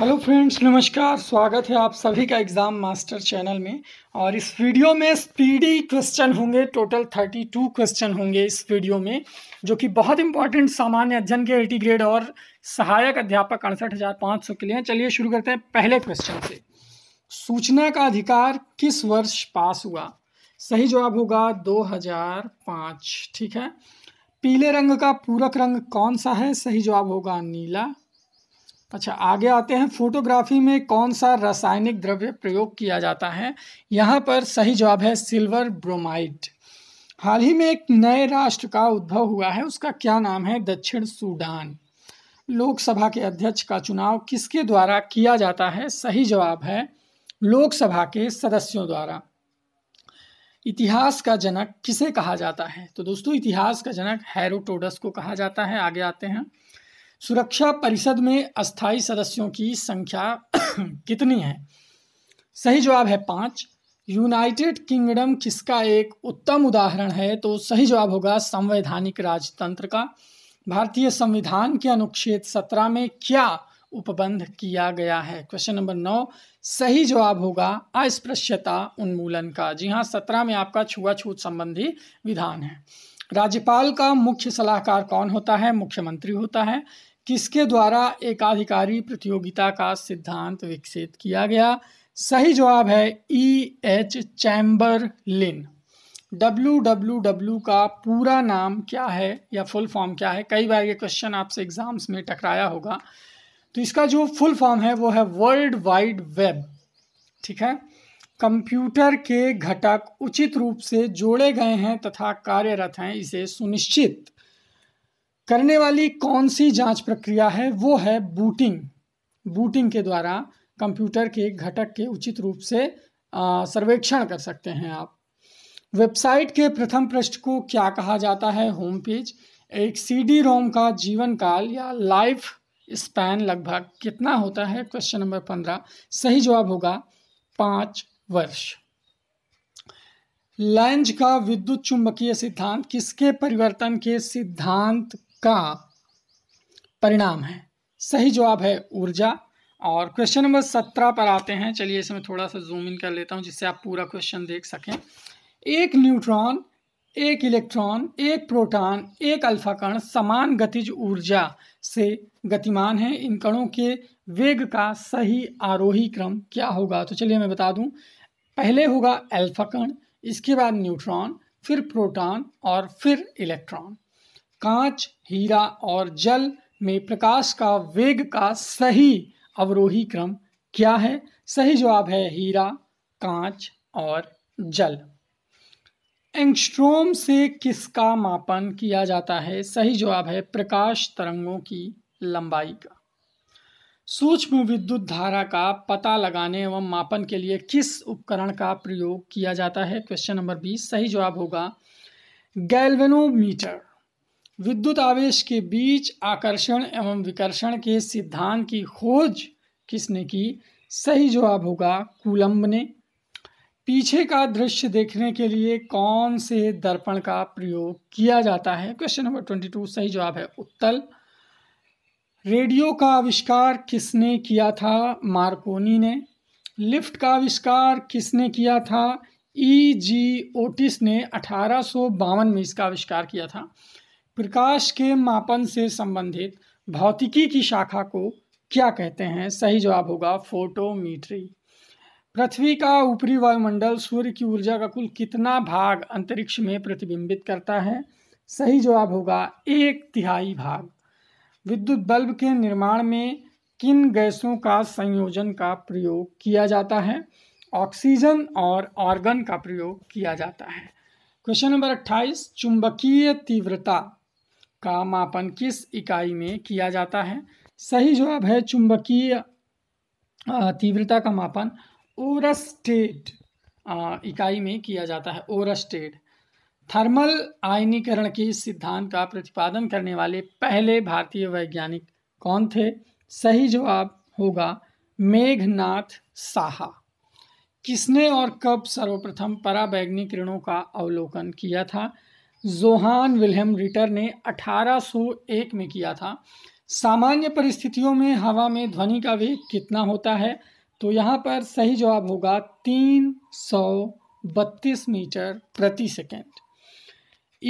hello friends नमस्कार स्वागत है आप सभी का एग्ज़ाम मास्टर चैनल में और इस वीडियो में स्पीडी क्वेश्चन होंगे टोटल थर्टी टू क्वेश्चन होंगे इस वीडियो में जो कि बहुत इंपॉर्टेंट सामान्य अध्ययन के एटी ग्रेड और सहायक अध्यापक अड़सठ हज़ार पाँच सौ के लिए चलिए शुरू करते हैं पहले क्वेश्चन से सूचना का अधिकार किस वर्ष पास हुआ सही जवाब होगा दो हज़ार पाँच ठीक है पीले रंग का पूरक रंग कौन सा है सही जवाब होगा नीला अच्छा आगे आते हैं फोटोग्राफी में कौन सा रासायनिक द्रव्य प्रयोग किया जाता है यहाँ पर सही जवाब है सिल्वर ब्रोमाइड हाल ही में एक नए राष्ट्र का उद्भव हुआ है उसका क्या नाम है दक्षिण सूडान लोकसभा के अध्यक्ष का चुनाव किसके द्वारा किया जाता है सही जवाब है लोकसभा के सदस्यों द्वारा इतिहास का जनक किसे कहा जाता है तो दोस्तों इतिहास का जनक हैरोटोडस को कहा जाता है आगे आते हैं सुरक्षा परिषद में अस्थायी सदस्यों की संख्या कितनी है सही जवाब है पाँच यूनाइटेड किंगडम किसका एक उत्तम उदाहरण है तो सही जवाब होगा संवैधानिक राजतंत्र का भारतीय संविधान के अनुच्छेद सत्रह में क्या उपबंध किया गया है क्वेश्चन नंबर नौ सही जवाब होगा अस्पृश्यता उन्मूलन का जी हाँ सत्रह में आपका छुआछूत संबंधी विधान है राज्यपाल का मुख्य सलाहकार कौन होता है मुख्यमंत्री होता है किसके द्वारा एकाधिकारी प्रतियोगिता का सिद्धांत विकसित किया गया सही जवाब है E H Chamberlin W W W का पूरा नाम क्या है या फुल फॉर्म क्या है कई बार ये क्वेश्चन आपसे एग्जाम्स में टकराया होगा तो इसका जो फुल फॉर्म है वो है वर्ल्ड वाइड वेब ठीक है कंप्यूटर के घटक उचित रूप से जोड़े गए हैं तथा कार्यरत हैं इसे सुनिश्चित करने वाली कौन सी जांच प्रक्रिया है वो है बूटिंग बूटिंग के द्वारा कंप्यूटर के घटक के उचित रूप से सर्वेक्षण कर सकते हैं आप वेबसाइट के प्रथम पृष्ठ को क्या कहा जाता है होम पेज एक सी डी रोम का जीवन काल या लाइफ स्पैन लगभग कितना होता है क्वेश्चन नंबर पंद्रह सही जवाब होगा पाँच वर्ष लैंज का विद्युत चुंबकीय सिद्धांत किसके परिवर्तन के सिद्धांत का परिणाम है सही जवाब है ऊर्जा और क्वेश्चन नंबर सत्रह पर आते हैं चलिए इसमें थोड़ा सा जूम इन कर लेता हूँ जिससे आप पूरा क्वेश्चन देख सकें एक न्यूट्रॉन एक इलेक्ट्रॉन एक प्रोटॉन एक अल्फा कण समान गतिज ऊर्जा से गतिमान है इन कणों के वेग का सही आरोही क्रम क्या होगा तो चलिए मैं बता दूं पहले होगा अल्फा कण इसके बाद न्यूट्रॉन फिर प्रोटॉन और फिर इलेक्ट्रॉन कांच हीरा और जल में प्रकाश का वेग का सही अवरोही क्रम क्या है सही जवाब है हीरा कांच और जल एंगस्ट्रोम से किसका मापन किया जाता है सही जवाब है प्रकाश तरंगों की लंबाई का सूक्ष्म विद्युत धारा का पता लगाने एवं मापन के लिए किस उपकरण का प्रयोग किया जाता है क्वेश्चन नंबर बीस सही जवाब होगा गैल्वेनोमीटर विद्युत आवेश के बीच आकर्षण एवं विकर्षण के सिद्धांत की खोज किसने की सही जवाब होगा कुलम्ब ने पीछे का दृश्य देखने के लिए कौन से दर्पण का प्रयोग किया जाता है क्वेश्चन नंबर ट्वेंटी टू सही जवाब है उत्तल रेडियो का आविष्कार किसने किया था मार्कोनी ने लिफ्ट का आविष्कार किसने किया था ई जी ओटिस ने अठारह में इसका आविष्कार किया था प्रकाश के मापन से संबंधित भौतिकी की शाखा को क्या कहते हैं सही जवाब होगा फोटोमीट्री पृथ्वी का ऊपरी वायुमंडल सूर्य की ऊर्जा का कुल कितना भाग अंतरिक्ष में प्रतिबिंबित करता है सही जवाब होगा एक तिहाई भाग विद्युत बल्ब के निर्माण में किन गैसों का संयोजन का प्रयोग किया जाता है ऑक्सीजन और ऑर्गन का प्रयोग किया जाता है क्वेश्चन नंबर अट्ठाईस चुंबकीय तीव्रता का मापन किस इकाई में किया जाता है सही जवाब है चुंबकीय तीव्रता का मापन ओरस्टेड इकाई में किया जाता है ओरस्टेड थर्मल आयनीकरण के सिद्धांत का प्रतिपादन करने वाले पहले भारतीय वैज्ञानिक कौन थे सही जवाब होगा मेघनाथ साहा किसने और कब सर्वप्रथम पराबैग्निक किरणों का अवलोकन किया था जोहान विलहम रिटर ने 1801 में किया था सामान्य परिस्थितियों में हवा में ध्वनि का वेग कितना होता है तो यहाँ पर सही जवाब होगा तीन सौ बत्तीस मीटर प्रति सेकेंड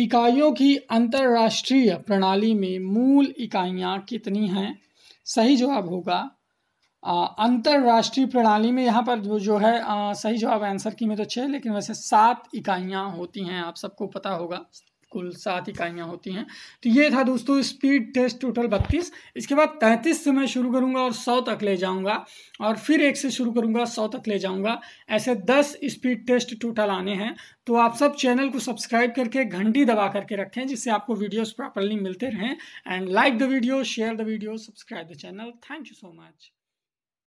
इकाइयों की अंतर्राष्ट्रीय प्रणाली में मूल इकाइयाँ कितनी हैं सही जवाब होगा अंतर्राष्ट्रीय प्रणाली में यहाँ पर जो जो है आ, सही जवाब आंसर की में तो छः लेकिन वैसे सात इकाइयाँ होती हैं आप सबको पता होगा कुल सात इकाइयाँ होती हैं तो ये था दोस्तों स्पीड टेस्ट टोटल बत्तीस इसके बाद तैंतीस से मैं शुरू करूँगा और सौ तक ले जाऊँगा और फिर एक से शुरू करूँगा सौ तक ले जाऊँगा ऐसे दस स्पीड टेस्ट टोटल आने हैं तो आप सब चैनल को सब्सक्राइब करके घंटी दबा करके रखें जिससे आपको वीडियोज़ प्रॉपरली मिलते रहें and like the video share the video subscribe the channel thank you so much